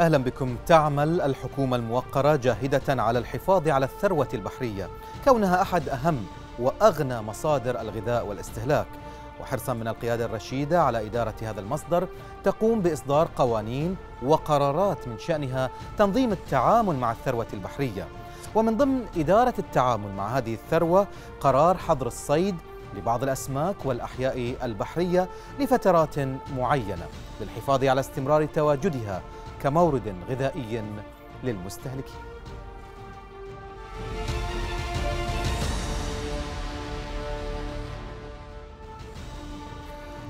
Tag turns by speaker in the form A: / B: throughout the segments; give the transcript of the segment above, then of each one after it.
A: أهلا بكم تعمل الحكومة الموقرة جاهدة على الحفاظ على الثروة البحرية كونها أحد أهم وأغنى مصادر الغذاء والاستهلاك وحرصا من القيادة الرشيدة على إدارة هذا المصدر تقوم بإصدار قوانين وقرارات من شأنها تنظيم التعامل مع الثروة البحرية ومن ضمن إدارة التعامل مع هذه الثروة قرار حظر الصيد لبعض الأسماك والأحياء البحرية لفترات معينة للحفاظ على استمرار تواجدها كمورد غذائي للمستهلكين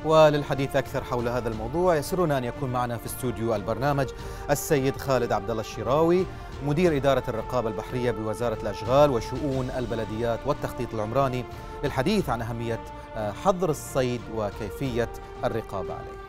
A: وللحديث اكثر حول هذا الموضوع يسرنا ان يكون معنا في استوديو البرنامج السيد خالد عبد الله الشراوي مدير اداره الرقابه البحريه بوزاره الاشغال وشؤون البلديات والتخطيط العمراني للحديث عن اهميه آه، حظر الصيد وكيفيه الرقابه عليه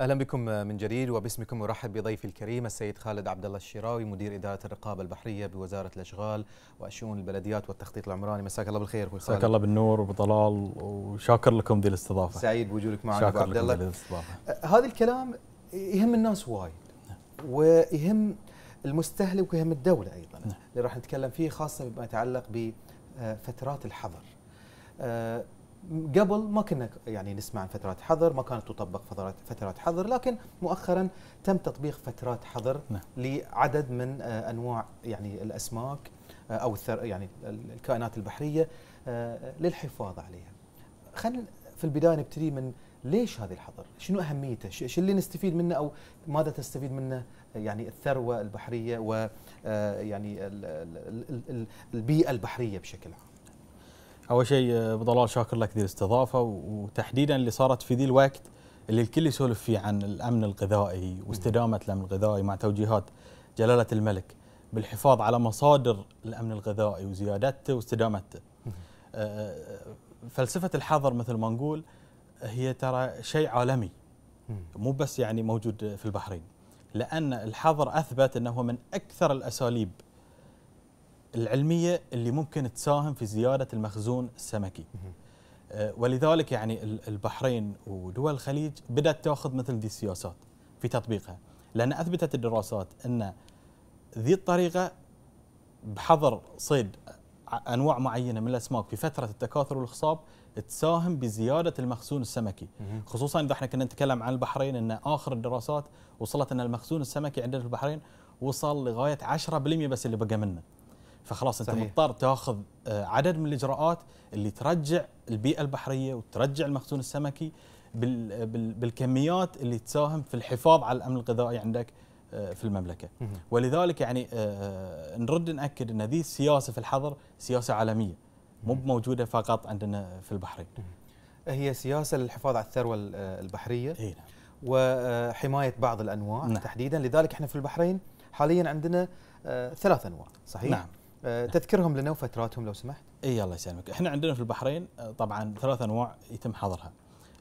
A: اهلا بكم من جديد وباسمكم ارحب بضيفي الكريم السيد خالد عبد الله الشراوي مدير اداره الرقابه البحريه بوزاره الاشغال والشؤون البلديات والتخطيط العمراني مساك الله بالخير اخوي خالد مساك الله
B: بالنور وبطلال
A: وشاكر لكم ذي الاستضافه سعيد بوجودك معنا شاكر عبد الله الاستضافه أه، هذا الكلام يهم الناس وايد ويهم المستهلك ويهم الدوله ايضا نعم. اللي راح نتكلم فيه خاصه بما يتعلق بفترات الحظر أه، قبل ما كنا يعني نسمع عن فترات حظر ما كانت تطبق فترات فترات حظر لكن مؤخرا تم تطبيق فترات حظر نعم. لعدد من آه، انواع يعني الاسماك آه، او الثر يعني الكائنات البحريه آه، للحفاظ عليها خلينا في البدايه نبتدي من ليش هذه الحظر؟ شنو اهميته؟ شو اللي نستفيد منه او ماذا تستفيد منه يعني الثروه البحريه و يعني البيئه البحريه بشكل عام؟
B: اول شيء ابو آه، ضلال شاكر لك ذي الاستضافه وتحديدا اللي صارت في ذي الوقت اللي الكل يسولف فيه عن الامن الغذائي واستدامه الامن الغذائي مع توجيهات جلاله الملك بالحفاظ على مصادر الامن الغذائي وزيادته واستدامته. آه، آه، فلسفه الحظر مثل ما نقول هي ترى شيء عالمي مو بس يعني موجود في البحرين لان الحظر اثبت انه من اكثر الاساليب العلميه اللي ممكن تساهم في زياده المخزون السمكي. آه، ولذلك يعني البحرين ودول الخليج بدات تاخذ مثل دي السياسات في تطبيقها لان اثبتت الدراسات ان ذي الطريقه بحظر صيد انواع معينه من الاسماك في فتره التكاثر والخصاب تساهم بزياده المخزون السمكي خصوصا اذا احنا كنا نتكلم عن البحرين ان اخر الدراسات وصلت ان المخزون السمكي عندنا في البحرين وصل لغايه 10% بس اللي بقى منه فخلاص انت صحيح. مضطر تاخذ آه، عدد من الاجراءات اللي ترجع البيئه البحريه وترجع المخزون السمكي آه، بالكميات اللي تساهم في الحفاظ على الامن الغذائي عندك آه، في المملكه ولذلك يعني نرد ناكد ان هذه السياسه في الحظر سياسه عالميه مو موجوده فقط عندنا في البحرين
A: هي سياسه للحفاظ على الثروه البحريه إيه نعم. وحمايه بعض الانواع نعم. تحديدا لذلك احنا في البحرين حاليا عندنا ثلاث انواع صحيح نعم آه، تذكرهم لنا وفتراتهم لو سمحت اي الله يسلمك احنا عندنا في البحرين آه، طبعا
B: ثلاث انواع يتم حظرها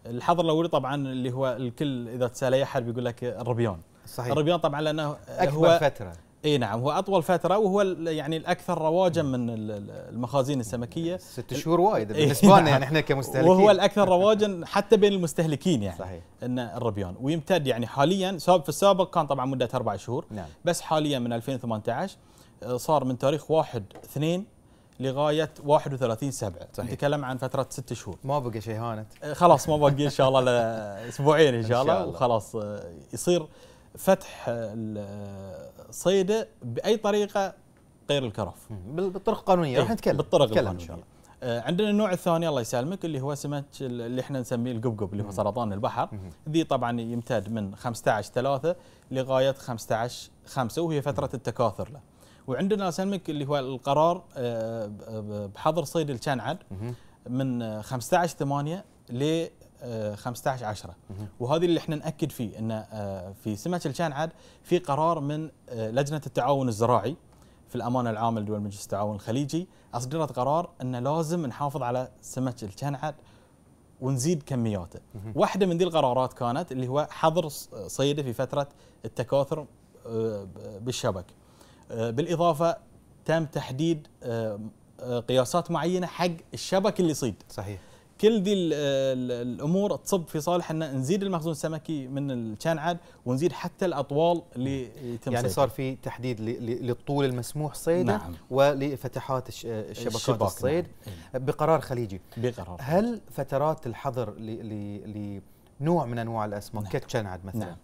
B: الحظر الاولي طبعا اللي هو الكل اذا تسال اي احد بيقول لك الربيون صحيح الربيون طبعا لانه اكبر هو فتره اي نعم هو اطول فتره وهو يعني الاكثر رواجا من المخازين السمكيه ست شهور وايد بالنسبه لنا نعم. يعني احنا كمستهلكين وهو الاكثر رواجا حتى بين المستهلكين يعني صحيح ان الربيان ويمتد يعني حاليا في السابق كان طبعا مده اربع شهور نعم بس حاليا من 2018 آه، صار من تاريخ 1 2 لغايه 31 7 صحيح. نتكلم عن فتره ست شهور ما بقى شيء هانت آه، خلاص ما بقى ان شاء الله اسبوعين ان شاء الله وخلاص آه، يصير فتح صيده باي طريقه غير
A: الكرف بالطرق القانونيه إيه، راح نتكلم بالطرق القانونيه ان شاء الله
B: عندنا النوع الثاني الله يسلمك اللي هو سمك اللي احنا نسميه القبقب اللي هو سرطان البحر ذي طبعا يمتد من 15 3 لغايه 15 5 وهي فتره التكاثر له وعندنا سلمك اللي هو القرار آه، بحظر صيد الشنعد من 15 8 ل 15 آه، 10 وهذه اللي احنا ناكد فيه ان آه، في سمك الشنعد في قرار من لجنه التعاون الزراعي في الامانه العامه لدول مجلس التعاون الخليجي اصدرت قرار انه لازم نحافظ على سمك الشنعد ونزيد كمياته. واحده من ذي القرارات كانت اللي هو حظر صيده في فتره التكاثر بالشبك. آه، بالاضافه تم تحديد آه، آه، قياسات معينه حق الشبك اللي يصيد صحيح كل دي الامور تصب في صالح ان نزيد المخزون السمكي من الشنعد
A: ونزيد حتى الاطوال اللي يتم يعني صار في تحديد للطول المسموح صيده نعم. ولفتحات الشبكات الشباك الصيد نعم. إيه. بقرار خليجي بقرار هل فترات الحظر لنوع من انواع الاسماك نعم. كالشنعد مثلا نعم.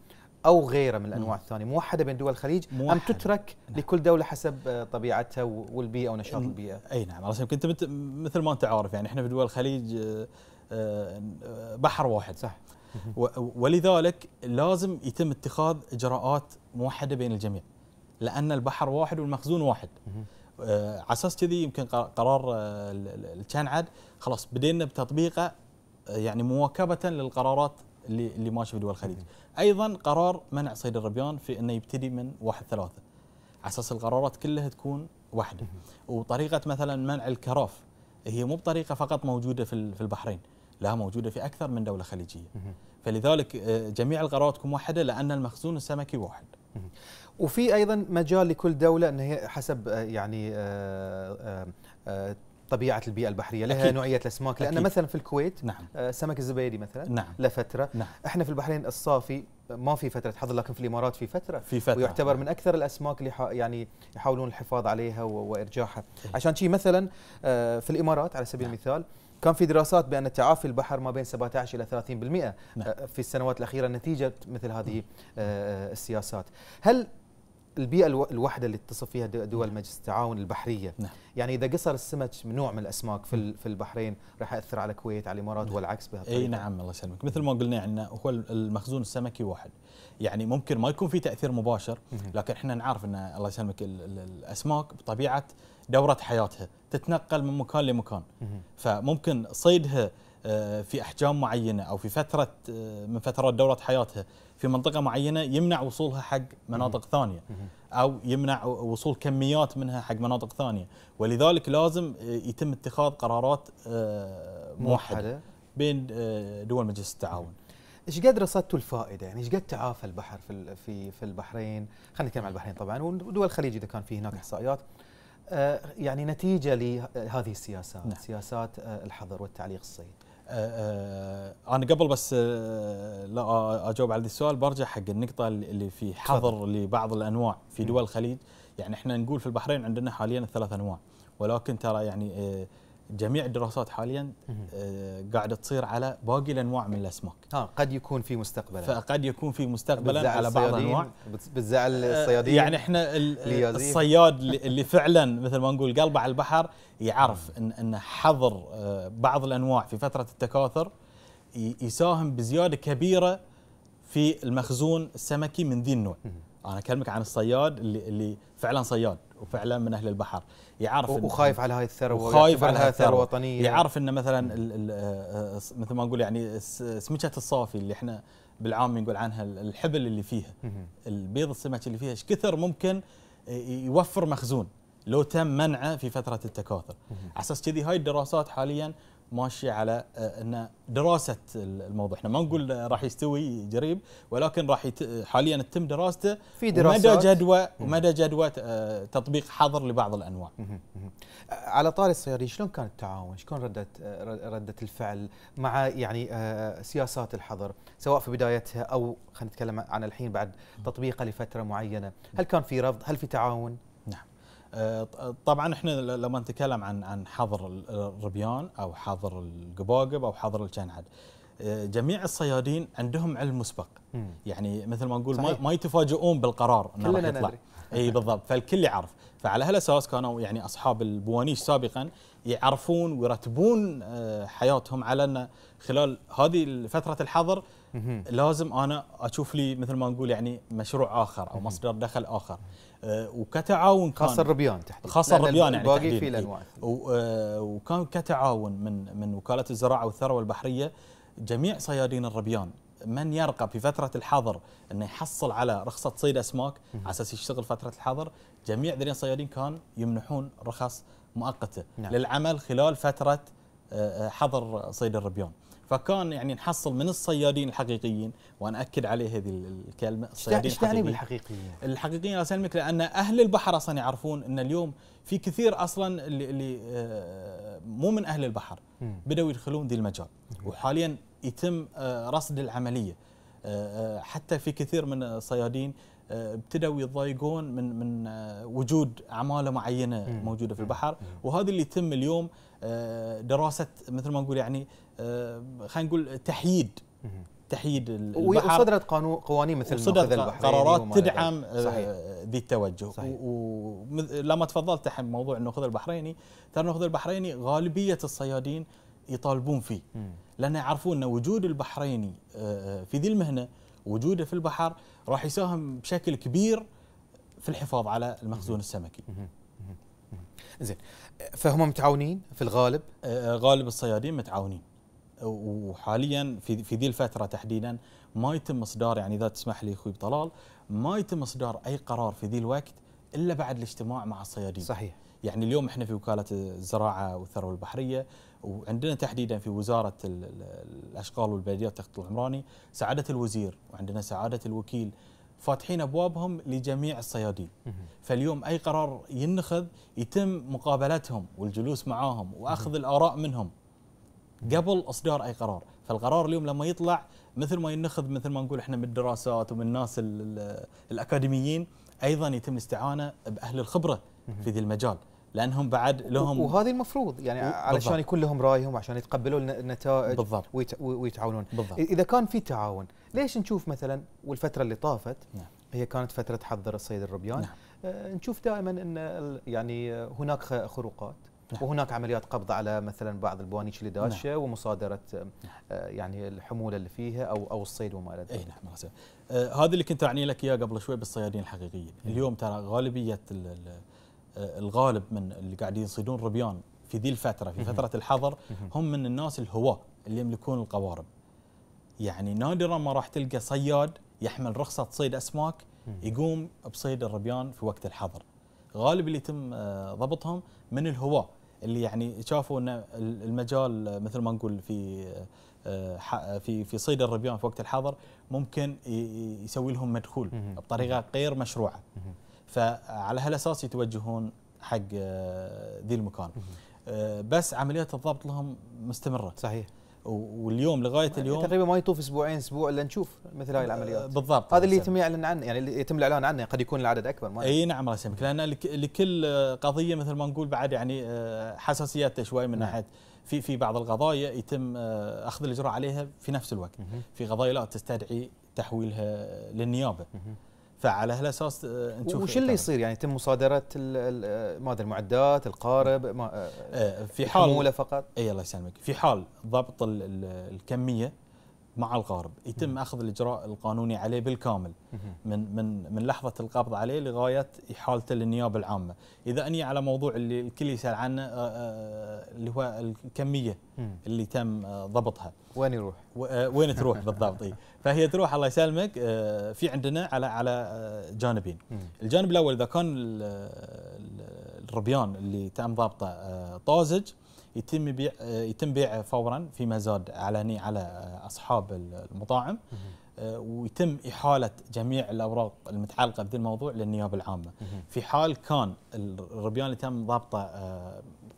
A: او غيره من الانواع الثانيه موحده بين دول الخليج موحدة. ام تترك نعم. لكل دوله حسب طبيعتها والبيئه ونشاط البيئه اي نعم رسمك انت مثل ما انت عارف يعني احنا في دول الخليج آه،
B: آه، بحر واحد صح ولذلك لازم يتم اتخاذ اجراءات موحده بين الجميع لان البحر واحد والمخزون واحد آه، على اساس كذي يمكن قرار الشنعد خلاص بدينا بتطبيقه يعني مواكبه للقرارات اللي ماشي في دول الخليج ايضا قرار منع صيد الربيان في انه يبتدي من 1 3 على اساس القرارات كلها تكون واحده وطريقه مثلا منع الكراف هي مو بطريقه فقط موجوده في البحرين لا موجوده في اكثر من دوله خليجيه فلذلك آه، جميع القرارات تكون واحده لان
A: المخزون السمكي واحد وفي ايضا مجال لكل دوله ان هي حسب آه، يعني آه، طبيعه البيئه البحريه لها أكيد. نوعيه الاسماك لان أكيد. مثلا في الكويت نعم. آه، سمك الزبيدي مثلا نعم. لفتره نعم. احنا في البحرين الصافي ما في فتره حظر لكن في الامارات في فتره في فتره ويعتبر نعم. من اكثر الاسماك اللي يعني يحاولون الحفاظ عليها وارجاعها أكيد. عشان شيء مثلا آه، في الامارات على سبيل نعم. المثال كان في دراسات بان تعافي البحر ما بين 17 الى 30% نعم. آه، في السنوات الاخيره نتيجه مثل هذه السياسات هل البيئه الوحده اللي تتصف فيها دول نعم. مجلس التعاون البحريه نعم. يعني اذا قصر السمك من نوع من الاسماك في في البحرين راح ياثر على الكويت على الامارات نعم. والعكس بهالطريقه اي نعم الله يسلمك مثل ما قلنا عندنا هو المخزون السمكي واحد
B: يعني ممكن ما يكون في تاثير مباشر لكن احنا نعرف ان الله يسلمك الاسماك بطبيعه دوره حياتها تتنقل من مكان لمكان فممكن صيدها آه، في احجام معينه او في فتره آه، من فترات دوره حياتها في منطقه معينه يمنع وصولها حق مناطق ثانيه او يمنع وصول كميات منها حق مناطق ثانيه ولذلك لازم يتم اتخاذ قرارات آه، موحده
A: بين آه، دول مجلس التعاون ايش قد رصدتوا الفائده؟ يعني ايش قد تعافى البحر في في في البحرين؟ خلينا نتكلم عن البحرين طبعا ودول الخليج اذا كان في هناك نعم. احصائيات آه، يعني نتيجه لهذه السياسات، نعم. سياسات الحظر والتعليق الصيد.
B: آه، آه، انا قبل بس آه، لا اجاوب على السؤال برجع حق النقطه اللي في حظر لبعض الانواع في دول الخليج يعني احنا نقول في البحرين عندنا حاليا ثلاث انواع ولكن ترى يعني جميع الدراسات حاليا آه، قاعده تصير على باقي الانواع من الاسماك. ها قد يكون في مستقبلا. فقد يكون في مستقبلا على بعض الانواع
A: بتزعل آه، الصيادين يعني
B: احنا الصياد اللي فعلا مثل ما نقول قلبه على البحر يعرف ان ان حظر آه، بعض الانواع في فتره التكاثر يساهم بزياده كبيره في المخزون السمكي من ذي النوع. انا اكلمك عن الصياد اللي اللي فعلا صياد وفعلا من اهل البحر يعرف وخايف على هاي الثروه وخايف على هاي الثروه الوطنيه يعرف ان مثلا الـ الـ آه، مثل ما نقول يعني سمكه الصافي اللي احنا بالعام نقول عنها الحبل اللي فيها البيض السمك اللي فيها ايش كثر ممكن يوفر مخزون لو تم منعه في فتره التكاثر على اساس كذي هاي الدراسات حاليا ماشي على آه، ان دراسه الموضوع احنا ما نقول راح يستوي قريب ولكن راح يت... حاليا تتم دراسته في دراسات ومدى جدوى ومدى
A: آه، جدوى تطبيق حظر لبعض الانواع آه، على طاري الصيادين شلون كان التعاون شلون رده رده الفعل مع يعني سياسات الحظر سواء في بدايتها او خلينا نتكلم عن الحين بعد تطبيقه لفتره معينه هل كان في رفض هل في تعاون طبعا احنا لما نتكلم عن عن حظر الربيان او حظر القباقب او
B: حظر الجنعد جميع الصيادين عندهم علم مسبق يعني مثل ما نقول صحيح. ما يتفاجئون بالقرار انه راح يطلع اي بالضبط فالكل يعرف فعلى هالاساس كانوا يعني اصحاب البوانيش سابقا يعرفون ويرتبون آه، حياتهم على ان خلال هذه فتره الحظر لازم انا اشوف لي مثل ما نقول يعني مشروع اخر او مصدر دخل اخر آه، وكتعاون كان خاصه الربيان تحديدا خاصه الربيان يعني باقي في الانواع آه، وكان كتعاون من من وكاله الزراعه والثروه البحريه جميع صيادين الربيان من يرقى في فتره الحظر انه يحصل على رخصه صيد اسماك على اساس يشتغل فتره الحظر جميع ذي الصيادين كان يمنحون رخص مؤقته نعم. للعمل خلال فتره آه، آه، حظر صيد الربيان فكان يعني نحصل من الصيادين الحقيقيين وانا اكد عليه هذه الكلمه الصيادين الحقيقيين بالحقيقيين؟ الحقيقيين الله يسلمك لان اهل البحر اصلا يعرفون ان اليوم في كثير اصلا اللي, اللي آه، مو من اهل البحر بداوا يدخلون ذي المجال وحاليا يتم آه، رصد العمليه آه، حتى في كثير من الصيادين ابتدوا يتضايقون من من وجود عماله معينه موجوده في البحر وهذا اللي يتم اليوم دراسه مثل ما نقول يعني آه، خلينا نقول تحييد تحييد البحر وصدرت
A: قانون قوانين مثل وصدرت قرارات تدعم آه، صحيح.
B: ذي التوجه ولما تفضلت الحين موضوع النخذ البحريني ترى النخذ البحريني غالبيه الصيادين يطالبون فيه لان يعرفون ان وجود البحريني آه، في ذي المهنه وجوده في البحر راح يساهم بشكل كبير في الحفاظ على المخزون السمكي زين فهم متعاونين في الغالب غالب الصيادين متعاونين وحاليا في في ذي الفتره تحديدا ما يتم اصدار يعني اذا تسمح لي اخوي بطلال ما يتم اصدار اي قرار في ذي الوقت الا بعد الاجتماع مع الصيادين. صحيح. يعني اليوم احنا في وكاله الزراعه والثروه البحريه وعندنا تحديدا في وزاره الاشغال والبلديات والتخطيط العمراني سعاده الوزير وعندنا سعاده الوكيل فاتحين ابوابهم لجميع الصيادين فاليوم اي قرار ينخذ يتم مقابلتهم والجلوس معاهم واخذ الاراء منهم قبل اصدار اي قرار فالقرار اليوم لما يطلع مثل ما ينخذ مثل ما نقول احنا من الدراسات ومن الناس الاكاديميين ايضا يتم الاستعانه باهل الخبره في ذي المجال
A: لانهم بعد لهم وهذه المفروض يعني علشان يكون لهم رايهم عشان يتقبلوا النتائج بالضبط ويتعاونون بالضبط اذا كان في تعاون ليش نشوف مثلا والفتره اللي طافت نعم. هي كانت فتره حظر الصيد الربيان نعم. آه، نشوف دائما ان يعني هناك خروقات نعم. وهناك عمليات قبض على مثلا بعض البوانيش اللي داشه نعم. ومصادره نعم. يعني الحموله اللي فيها او او الصيد وما الى ذلك. اي نعم, نعم، آه هذا اللي كنت
B: اعني لك اياه قبل شوي بالصيادين الحقيقيين، إيه. اليوم ترى غالبيه آه، الغالب من اللي قاعدين يصيدون ربيان في ذي الفتره في فتره الحظر هم من الناس الهواة اللي يملكون القوارب. يعني نادرا ما راح تلقى صياد يحمل رخصه صيد اسماك يقوم بصيد الربيان في وقت الحظر. غالب اللي يتم آه، ضبطهم من الهواة اللي يعني شافوا ان المجال مثل ما نقول في آه، في في صيد الربيان في وقت الحاضر ممكن يسوي لهم مدخول بطريقه غير مشروعه فعلى هالاساس يتوجهون حق آه، ذي المكان آه، بس عمليات الضبط لهم مستمره صحيح واليوم لغايه يعني اليوم تقريبا
A: ما يطوف اسبوعين اسبوع الا نشوف مثل هاي العمليات آه، بالضبط هذا اللي يتم
B: يعلن عنه يعني اللي يتم الاعلان عنه قد يكون العدد اكبر ما اي نعم الله يسلمك لان لكل قضيه مثل ما نقول بعد يعني آه، حساسيات شوي من نعم. ناحيه في في بعض القضايا يتم آه، اخذ الاجراء عليها في نفس الوقت في قضايا لا تستدعي تحويلها للنيابه
A: فعلى هالاساس آه، نشوف وش إيه اللي يصير يعني يتم مصادره آه، ما المعدات القارب آه، في حال فقط
B: اي الله يسلمك في حال ضبط الكميه مع الغارب يتم اخذ الاجراء القانوني عليه بالكامل من من من لحظه القبض عليه لغايه احالته للنيابه العامه اذا اني على موضوع اللي الكل يسال عنه آه، آه، آه، اللي هو الكميه اللي تم ضبطها وين يروح وين تروح بالضبط فهي تروح الله يسلمك في عندنا على على جانبين الجانب الاول اذا كان الربيان اللي تم ضبطه طازج يتم بيع آه، يتم بيعه فورا في مزاد علني على آه، اصحاب المطاعم آه، ويتم احاله جميع الاوراق المتعلقه بهذا الموضوع للنيابه العامه في حال كان الربيان اللي تم ضبطه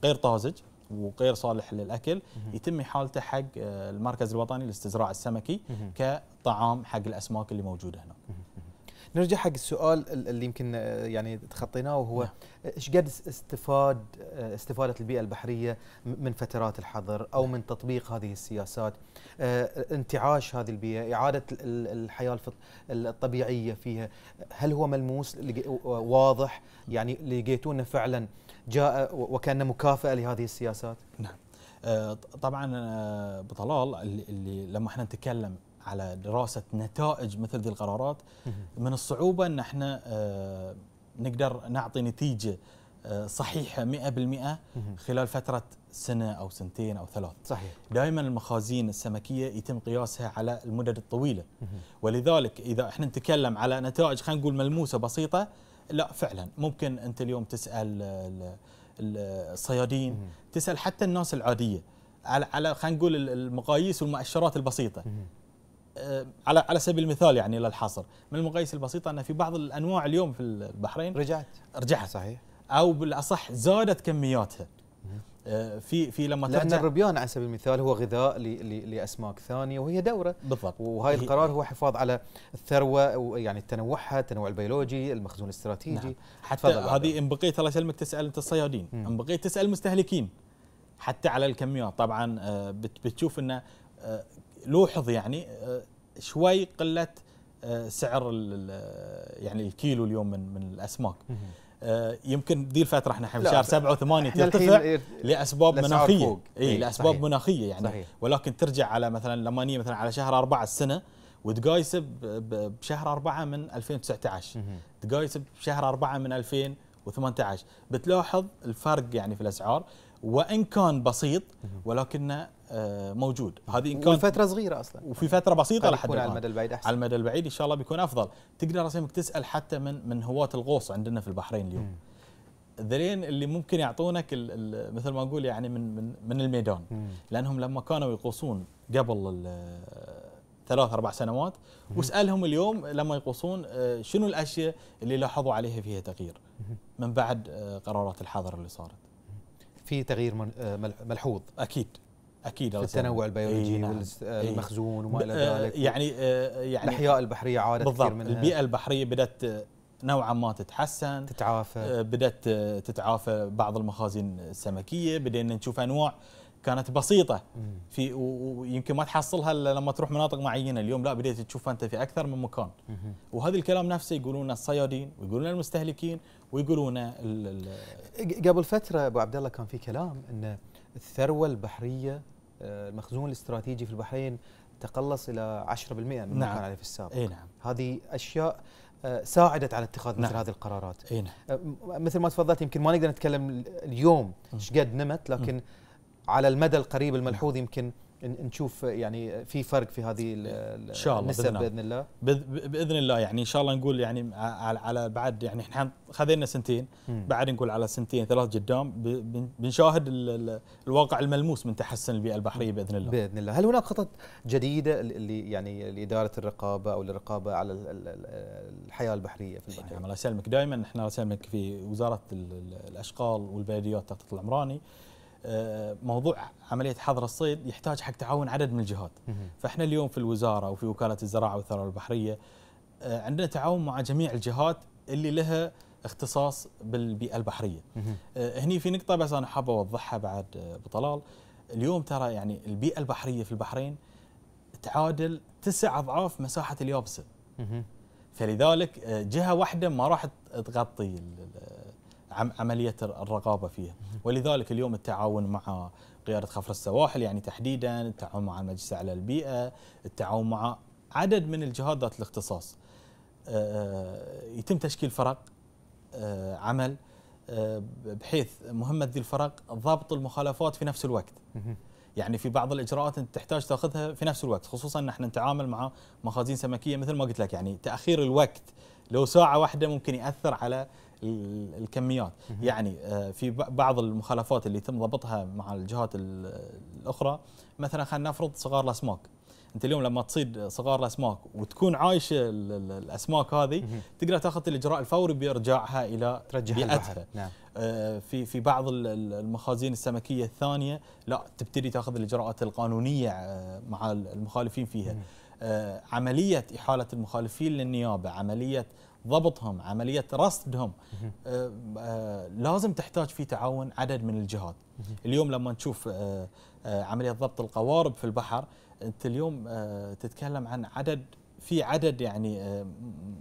B: غير طازج وغير صالح للاكل يتم احالته حق المركز الوطني لاستزراع السمكي كطعام حق الاسماك اللي موجوده هناك
A: نرجع حق السؤال اللي يمكن آه، يعني تخطيناه وهو نعم. ايش قد استفاد آه، استفاده البيئه البحريه من فترات الحظر او نعم. من تطبيق هذه السياسات آه، انتعاش هذه البيئه اعاده الحياه الطبيعيه فيها هل هو ملموس واضح نعم. يعني لقيتونا فعلا جاء وكان مكافاه لهذه السياسات نعم طبعا بطلال
B: اللي لما احنا نتكلم على دراسه نتائج مثل ذي القرارات من الصعوبه ان احنا آه، نقدر نعطي نتيجه آه، صحيحه 100% خلال فتره سنه او سنتين او ثلاث. صحيح. دائما المخازين السمكيه يتم قياسها على المدد الطويله ولذلك اذا احنا نتكلم على نتائج خلينا نقول ملموسه بسيطه لا فعلا ممكن انت اليوم تسال آه، الصيادين تسال حتى الناس العاديه على على خلينا نقول المقاييس والمؤشرات البسيطه آه، على على سبيل المثال يعني للحصر من المقاييس البسيطه ان في بعض الانواع اليوم في البحرين رجعت رجعت صحيح او بالاصح زادت كمياتها
A: آه، في في لما لان الربيان على سبيل المثال هو غذاء لاسماك ثانيه وهي دوره بالضبط وهاي القرار هو حفاظ على الثروه يعني تنوعها التنوع البيولوجي المخزون الاستراتيجي نعم. حتى هذه ان بقيت الله يسلمك تسال انت الصيادين
B: ان بقيت تسال المستهلكين حتى على الكميات طبعا آه، بتشوف انه لوحظ يعني آه، شوي قله آه، سعر آه، يعني الكيلو اليوم من من الاسماك يمكن ذي الفتره احنا في شهر 7 و8 ترتفع إيه، لاسباب مناخيه اي إيه، لاسباب صحيح مناخيه يعني صحيح ولكن ترجع على مثلا لما نيجي مثلا على شهر 4 السنه وتقايسه بشهر 4 من 2019 تقايسه بشهر 4 من 2018 بتلاحظ الفرق يعني في الاسعار وان كان بسيط ولكنه آه، موجود هذه ان كان فتره صغيره اصلا وفي فتره بسيطه لحد على المدى البعيد احسن على المدى البعيد ان شاء الله بيكون افضل تقدر رسمك تسال حتى من من هواة الغوص عندنا في البحرين اليوم ذلين اللي ممكن يعطونك الـ الـ مثل ما اقول يعني من من من الميدان لانهم لما كانوا يقوصون قبل ثلاث اربع سنوات واسالهم اليوم لما يقوصون آه، شنو الاشياء اللي لاحظوا عليها فيها تغيير من بعد آه، قرارات الحظر اللي
A: صارت في تغيير ملحوظ اكيد اكيد في التنوع البيولوجي إيه نعم والمخزون آه، إيه وما الى آه، ذلك يعني آه، يعني الاحياء البحريه عادت بالضبط كثير منها البيئه
B: البحريه بدات نوعا ما تتحسن تتعافى بدات تتعافى بعض المخازن السمكيه بدينا نشوف انواع كانت بسيطه في ويمكن ما تحصلها الا لما تروح مناطق معينه اليوم لا بديت تشوفها انت في اكثر من مكان وهذا الكلام نفسه يقولون الصيادين ويقولون المستهلكين ويقولون قبل
A: فتره ابو عبد الله كان في كلام انه الثروة البحرية المخزون آه، الاستراتيجي في البحرين تقلص إلى 10% من نعم. ما كان عليه في السابق إيه نعم. هذه أشياء آه، ساعدت على اتخاذ مثل نعم. هذه القرارات إيه نعم. آه، مثل ما تفضلت يمكن ما نقدر نتكلم اليوم ايش قد نمت لكن م. على المدى القريب الملحوظ يمكن نشوف يعني في فرق في هذه ان شاء الله بإذن, باذن الله
B: باذن الله يعني ان شاء الله نقول يعني على بعد يعني احنا خذينا سنتين بعد نقول على سنتين ثلاث قدام
A: بنشاهد الواقع الملموس من تحسن البيئه البحريه باذن الله باذن الله هل هناك خطط جديده اللي يعني لاداره الرقابه او للرقابه على الحياه البحريه في البحر الله نعم، يسلمك دائما احنا نسلمك في وزاره الاشغال
B: والبلديات تخطيط العمراني آه، موضوع عمليه حظر الصيد يحتاج حق تعاون عدد من الجهات فاحنا اليوم في الوزاره وفي وكاله الزراعه والثروه البحريه آه، عندنا تعاون مع جميع الجهات اللي لها اختصاص بالبيئه البحريه آه، هني في نقطه بس انا حاب اوضحها بعد ابو طلال اليوم ترى يعني البيئه البحريه في البحرين تعادل تسع اضعاف مساحه اليابسه فلذلك جهه واحده ما راح تغطي عمليه الرقابه فيها ولذلك اليوم التعاون مع قياده خفر السواحل يعني تحديدا التعاون مع المجلس على البيئه التعاون مع عدد من الجهات ذات الاختصاص آه، آه، يتم تشكيل فرق آه، عمل بحيث مهمه ذي الفرق ضبط المخالفات في نفس الوقت يعني في بعض الاجراءات انت تحتاج تاخذها في نفس الوقت خصوصا نحن نتعامل مع مخازين سمكيه مثل ما قلت لك يعني تاخير الوقت لو ساعه واحده ممكن ياثر على الكميات يعني آه، في بعض المخالفات اللي يتم ضبطها مع الجهات الاخرى مثلا خلينا نفرض صغار الاسماك انت اليوم لما تصيد صغار الاسماك وتكون عايشه الاسماك هذه تقدر تاخذ الاجراء الفوري بارجاعها الى بيئتها نعم. آه، في في بعض المخازين السمكيه الثانيه لا تبتدي تاخذ الاجراءات القانونيه آه، مع المخالفين فيها آه، عملية إحالة المخالفين للنيابة عملية ضبطهم عملية رصدهم آه، آه، لازم تحتاج في تعاون عدد من الجهات اليوم لما نشوف عملية ضبط القوارب في البحر أنت اليوم تتكلم عن عدد في عدد يعني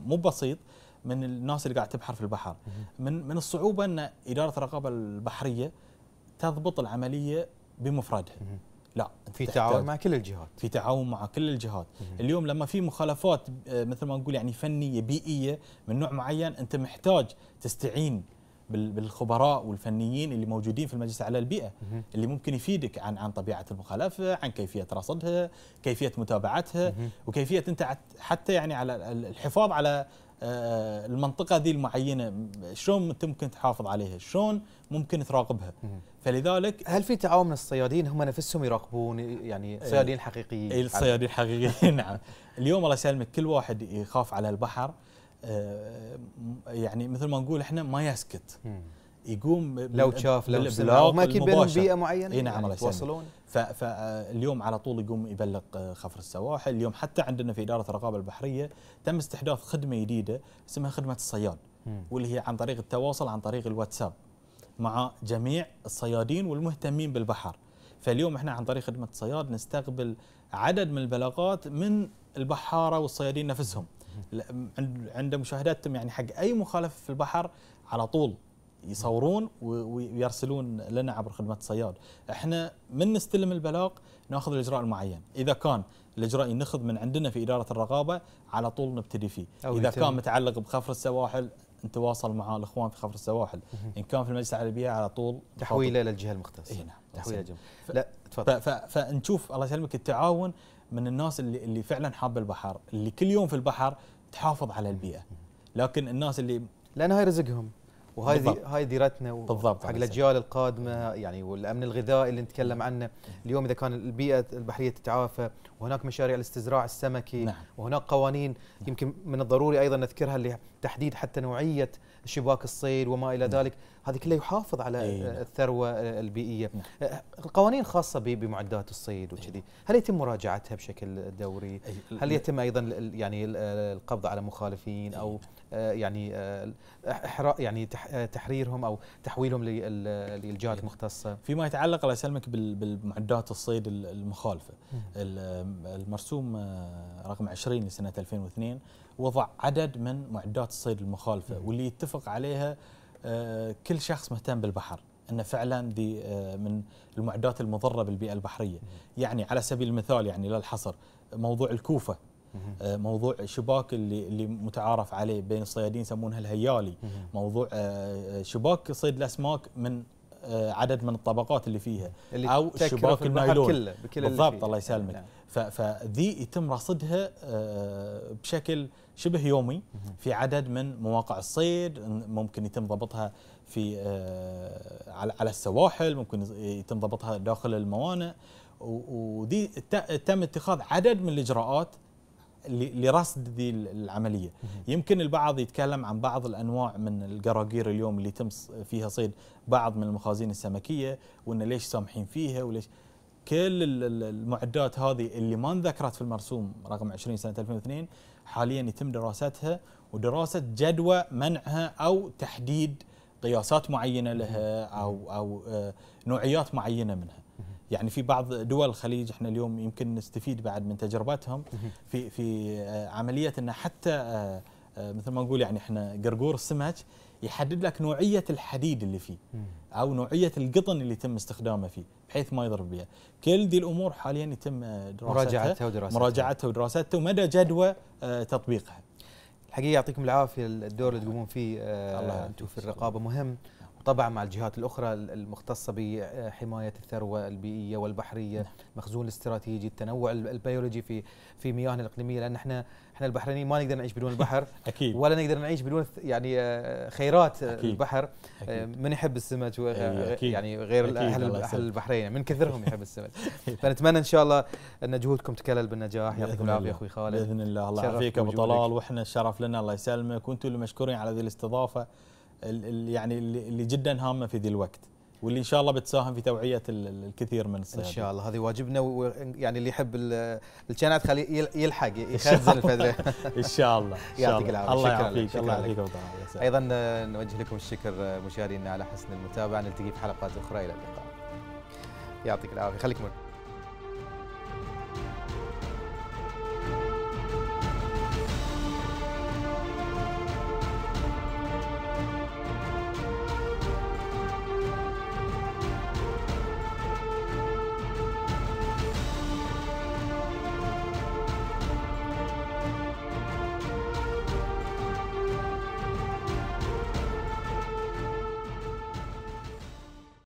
B: مو بسيط من الناس اللي قاعد تبحر في البحر من من الصعوبة أن إدارة الرقابة البحرية تضبط العملية بمفردها لا في تعاون مع كل الجهات في تعاون مع كل الجهات مم. اليوم لما في مخالفات آه، مثل ما نقول يعني فنيه بيئيه من نوع معين انت محتاج تستعين بالخبراء والفنيين اللي موجودين في المجلس على البيئه مم. اللي ممكن يفيدك عن عن طبيعه المخالفه عن كيفيه رصدها كيفيه متابعتها مم. وكيفيه انت حتى يعني على الحفاظ على آه، المنطقه ذي المعينه شلون انت ممكن تحافظ عليها شلون ممكن تراقبها فلذلك هل في تعاون من الصيادين هم نفسهم يراقبون يعني إيه، صيادين حقيقيين إيه، الصيادين حقيقيين نعم اليوم الله يسلمك كل واحد يخاف على البحر آه، يعني مثل ما نقول احنا ما يسكت يقوم لو شاف لو سلاق ما يكون بينهم بيئه معينه اي نعم يعني الله يتواصلون فاليوم على طول يقوم يبلغ آه، خفر السواحل اليوم حتى عندنا في اداره الرقابه البحريه تم استحداث خدمه جديده اسمها خدمه الصياد واللي هي عن طريق التواصل عن طريق الواتساب مع جميع الصيادين والمهتمين بالبحر فاليوم احنا عن طريق خدمه الصياد نستقبل عدد من البلاغات من البحاره والصيادين نفسهم عند مشاهداتهم يعني حق اي مخالفه في البحر على طول يصورون ويرسلون لنا عبر خدمه الصياد احنا من نستلم البلاغ ناخذ الاجراء المعين اذا كان الاجراء ينخذ من عندنا في اداره الرقابه على طول نبتدي فيه اذا يتم. كان متعلق بخفر السواحل نتواصل مع الاخوان في خفر السواحل ان كان في المجلس البيئه على طول تحويله الى الجهه المختصه اي نعم تحويله للجهه لا تفضل فنشوف الله يسلمك التعاون من الناس اللي اللي فعلا حابه البحر اللي كل يوم في البحر تحافظ على البيئه لكن الناس اللي لان هاي رزقهم
A: وهاي دي هاي ديرتنا بالضبط حق الاجيال القادمه يعني والامن الغذائي اللي نتكلم عنه اليوم اذا كان البيئه البحريه تتعافى وهناك مشاريع الاستزراع السمكي نعم. وهناك قوانين نعم. يمكن من الضروري ايضا نذكرها اللي تحديد حتى نوعيه شباك الصيد وما الى نعم. ذلك هذا كله يحافظ على إيه، نعم. الثروه البيئيه نعم. القوانين أه، خاصه بمعدات الصيد وكذي إيه. هل يتم مراجعتها بشكل دوري إيه، هل يتم ايضا يعني القبض على مخالفين او أه، يعني أه، احراء يعني تحريرهم او تحويلهم للجهات المختصه فيما يتعلق الله يسلمك بالمعدات الصيد المخالفه
B: المرسوم رقم 20 لسنه 2002 وضع عدد من معدات الصيد المخالفه واللي يتفق عليها آه، كل شخص مهتم بالبحر انه فعلا دي آه، من المعدات المضره بالبيئه البحريه يعني على سبيل المثال يعني للحصر موضوع الكوفه آه، موضوع شباك اللي اللي متعارف عليه بين الصيادين يسمونها الهيالي موضوع شباك صيد الاسماك من آه، عدد من الطبقات اللي فيها اللي او شباك في النايلون بكل بالضبط الله يسلمك نعم. فذي يتم رصدها آه، بشكل شبه يومي في عدد من مواقع الصيد ممكن يتم ضبطها في آه، على السواحل ممكن يتم ضبطها داخل الموانئ ودي تم اتخاذ عدد من الاجراءات لرصد ذي العمليه يمكن البعض يتكلم عن بعض الانواع من القراقير اليوم اللي يتم فيها صيد بعض من المخازين السمكيه وان ليش سامحين فيها وليش كل المعدات هذه اللي ما انذكرت في المرسوم رقم 20 سنه 2002 حاليا يتم دراستها ودراسه جدوى منعها او تحديد قياسات معينه لها او او آه، نوعيات معينه منها يعني في بعض دول الخليج احنا اليوم يمكن نستفيد بعد من تجربتهم في في آه، عمليه ان حتى آه، آه، مثل ما نقول يعني احنا قرقور السمك يحدد لك نوعيه الحديد اللي فيه او نوعيه القطن اللي يتم استخدامه فيه بحيث ما يضرب بها كل دي الامور حاليا يتم دراستها مراجعتها ودراستها مراجعتها
A: ودراستها ومدى جدوى تطبيقها الحقيقه يعطيكم العافيه الدور اللي تقومون فيه انتم في الرقابه مهم طبعا مع الجهات الأخرى المختصة بحماية الثروة البيئية والبحرية نعم. مخزون الاستراتيجي التنوع البيولوجي في في مياهنا الإقليمية لأن احنا احنا البحرينيين ما نقدر نعيش بدون البحر أكيد ولا نقدر نعيش بدون يعني آه، خيرات آه، أكيد البحر آه، أكيد من يحب السمك أيوة، يعني غير أهل البحرين من كثرهم يحب السمك فنتمنى إن شاء الله أن جهودكم تكلل بالنجاح يعطيكم العافية أخوي خالد بإذن الله الله يعافيك أبو طلال
B: وإحنا الشرف لنا الله يسلمك وأنتم اللي مشكورين على هذه الاستضافة يعني اللي جدا هامه في ذي الوقت
A: واللي ان شاء الله بتساهم في توعيه الكثير من الصيادين ان شاء الله هذه واجبنا يعني اللي يحب القناه خلي يلحق يخزن الفدرة ان شاء الله يعطيك العافيه الله يعافيك الله يعافيك ايضا آه، نوجه لكم الشكر آه، مشاهدينا على حسن المتابعه نلتقي في حلقات اخرى الى اللقاء يعطيك العافيه خليكم